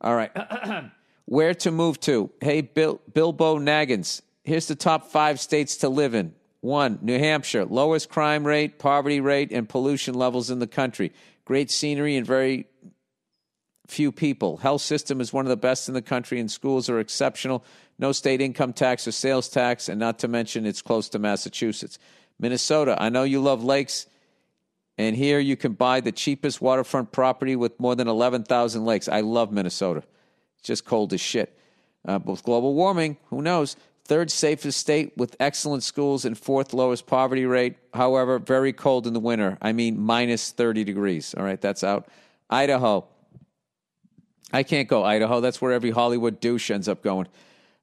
All right. Where to move to? Hey, Bil- Bilbo Naggins. Here's the top five states to live in. One, New Hampshire, lowest crime rate, poverty rate, and pollution levels in the country. Great scenery and very few people. Health system is one of the best in the country, and schools are exceptional. No state income tax or sales tax, and not to mention it's close to Massachusetts. Minnesota, I know you love lakes and here you can buy the cheapest waterfront property with more than 11,000 lakes. I love Minnesota. It's just cold as shit. Uh, but with global warming, who knows? Third safest state with excellent schools and fourth lowest poverty rate. However, very cold in the winter. I mean, minus 30 degrees. All right, that's out. Idaho. I can't go Idaho. That's where every Hollywood douche ends up going.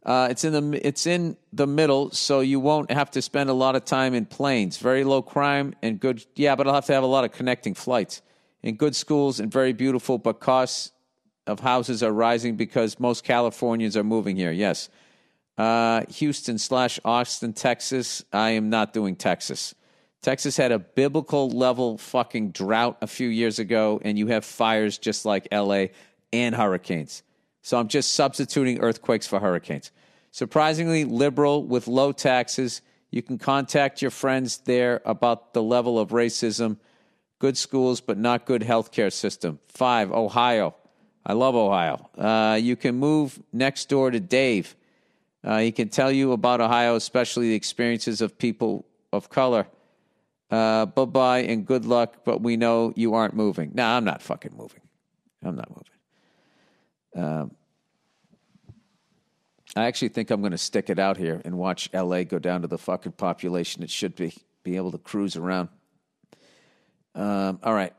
Uh, it's in the it's in the middle, so you won't have to spend a lot of time in planes. Very low crime and good. Yeah, but I'll have to have a lot of connecting flights in good schools and very beautiful. But costs of houses are rising because most Californians are moving here. Yes, uh, Houston slash Austin, Texas. I am not doing Texas. Texas had a biblical level fucking drought a few years ago, and you have fires just like L.A. and hurricanes. So I'm just substituting earthquakes for hurricanes. Surprisingly liberal with low taxes. You can contact your friends there about the level of racism. Good schools, but not good healthcare system. Five, Ohio. I love Ohio. Uh, you can move next door to Dave. Uh, he can tell you about Ohio, especially the experiences of people of color. Uh, bye bye and good luck, but we know you aren't moving. nah, I'm not fucking moving. I'm not moving. Uh, I actually think I'm going to stick it out here and watch LA go down to the fucking population it should be, be able to cruise around. Um, all right.